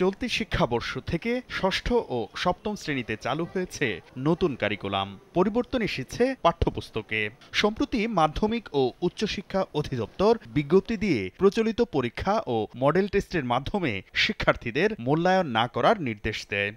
চলতি শিক্ষাবর্ষ থেকে ষষ্ঠ ও সপ্তম শ্রেণীতে চালু হয়েছে নতুন কারিকুলাম পরিবর্তন এসেছে পাঠ্যপুস্তকে সম্প্রতি মাধ্যমিক ও উচ্চশিক্ষা অধিদপ্তর বিজ্ঞপ্তি দিয়ে প্রচলিত পরীক্ষা ও মডেল টেস্টের মাধ্যমে শিক্ষার্থীদের মূল্যায়ন না করার নির্দেশ দেয়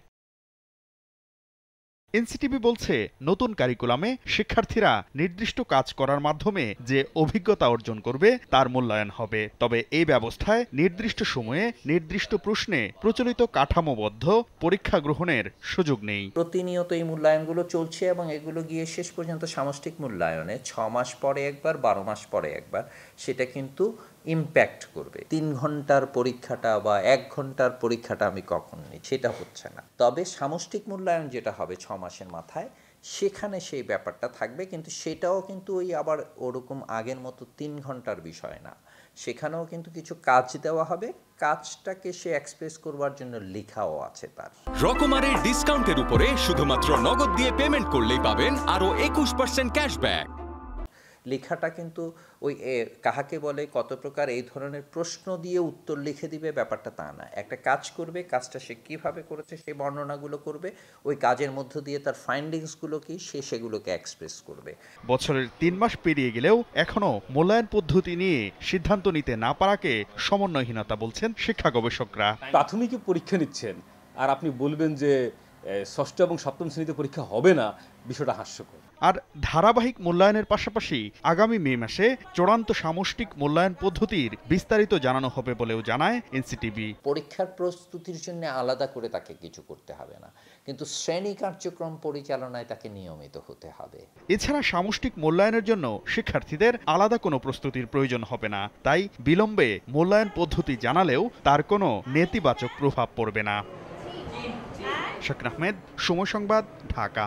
এনসিটিবি বলছে নতুন কারিকুলামে শিক্ষার্থীরা নির্দিষ্ট কাজ করার মাধ্যমে যে অভিজ্ঞতা অর্জন করবে তার মূল্যায়ন হবে তবে এই ব্যবস্থায় নির্দিষ্ট সময়ে নির্দিষ্ট প্রশ্নে প্রচলিত কাঠামোবদ্ধ পরীক্ষা গ্রহণের সুযোগ নেই প্রতিনিয়ত এই মূল্যায়নগুলো চলছে এবং এগুলো গিয়ে শেষ পর্যন্ত সামষ্টিক মূল্যায়নে ছ মাস পরে একবার বারো মাস পরে একবার সেটা কিন্তু ইম্প্যাক্ট করবে তিন ঘন্টার পরীক্ষাটা বা এক ঘন্টার পরীক্ষাটা আমি কখন নিই সেটা হচ্ছে না তবে সামষ্টিক মূল্যায়ন যেটা হবে ছ মাসের মাথায় সেখানে সেই ব্যাপারটা থাকবে কিন্তু সেটাও কিন্তু ওই আবার ওরকম আগের মতো তিন ঘন্টার বিষয় না সেখানেও কিন্তু কিছু কাজ দেওয়া হবে কাজটাকে সে এক্সপ্রেস করবার জন্য লেখাও আছে তার রকমারের ডিসকাউন্টের উপরে শুধুমাত্র নগদ দিয়ে পেমেন্ট করলেই পাবেন আরও একুশ পার্সেন্ট ক্যাশব্যাক লেখাটা কিন্তু ওই কাহাকে বলে কত প্রকার এই ধরনের প্রশ্ন দিয়ে উত্তর লিখে দিবে ব্যাপারটা তা না একটা কাজ করবে কাজটা সে কীভাবে করেছে সেই বর্ণনাগুলো করবে ওই কাজের মধ্য দিয়ে তার ফাইন্ডিংসগুলো কি সে সেগুলোকে এক্সপ্রেস করবে বছরের তিন মাস পেরিয়ে গেলেও এখনও মূল্যায়ন পদ্ধতি নিয়ে সিদ্ধান্ত নিতে না পারাকে সমন্বয়হীনতা বলছেন শিক্ষা গবেষকরা প্রাথমিক পরীক্ষা নিচ্ছেন আর আপনি বলবেন যে ষষ্ঠ এবং সপ্তম শ্রেণীতে পরীক্ষা হবে না বিষয়টা হাস্যকর আর ধারাবাহিক মূল্যায়নের পাশাপাশি আগামী মে মাসে চূড়ান্ত সামষ্টিক মূল্যায়ন পদ্ধতির বিস্তারিত জানানো হবে বলেও জানায় এনসিটিভি পরীক্ষার প্রস্তুতির জন্য আলাদা করে তাকে কিছু করতে হবে না কিন্তু শ্রেণী কার্যক্রম পরিচালনায় তাকে নিয়মিত হতে হবে এছাড়া সামষ্টিক মূল্যায়নের জন্য শিক্ষার্থীদের আলাদা কোনো প্রস্তুতির প্রয়োজন হবে না তাই বিলম্বে মূল্যায়ন পদ্ধতি জানালেও তার কোনো নেতিবাচক প্রভাব পড়বে না শাকির আহমেদ সময় সংবাদ ঢাকা